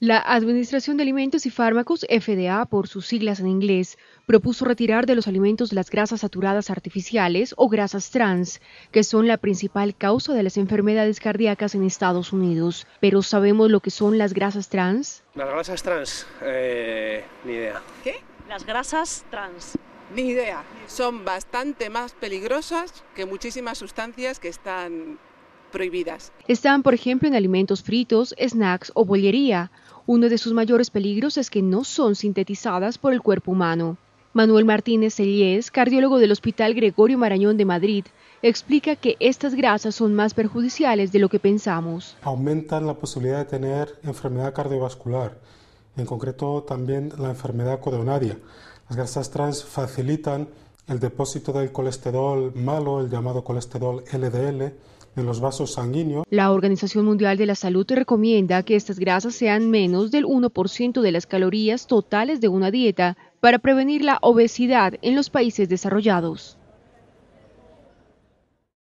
La Administración de Alimentos y Fármacos, FDA por sus siglas en inglés, propuso retirar de los alimentos las grasas saturadas artificiales o grasas trans, que son la principal causa de las enfermedades cardíacas en Estados Unidos. Pero ¿sabemos lo que son las grasas trans? Las grasas trans, eh, ni idea. ¿Qué? Las grasas trans. Ni idea. Son bastante más peligrosas que muchísimas sustancias que están prohibidas. Están, por ejemplo, en alimentos fritos, snacks o bollería. Uno de sus mayores peligros es que no son sintetizadas por el cuerpo humano. Manuel Martínez Eliés, cardiólogo del Hospital Gregorio Marañón de Madrid, explica que estas grasas son más perjudiciales de lo que pensamos. Aumentan la posibilidad de tener enfermedad cardiovascular, en concreto también la enfermedad coronaria. Las grasas trans facilitan el depósito del colesterol malo, el llamado colesterol LDL, los vasos sanguíneos. La Organización Mundial de la Salud recomienda que estas grasas sean menos del 1% de las calorías totales de una dieta para prevenir la obesidad en los países desarrollados.